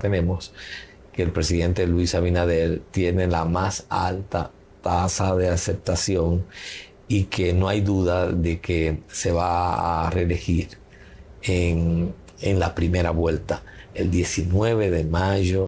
tenemos que el presidente Luis Abinader tiene la más alta tasa de aceptación y que no hay duda de que se va a reelegir en, en la primera vuelta, el 19 de mayo.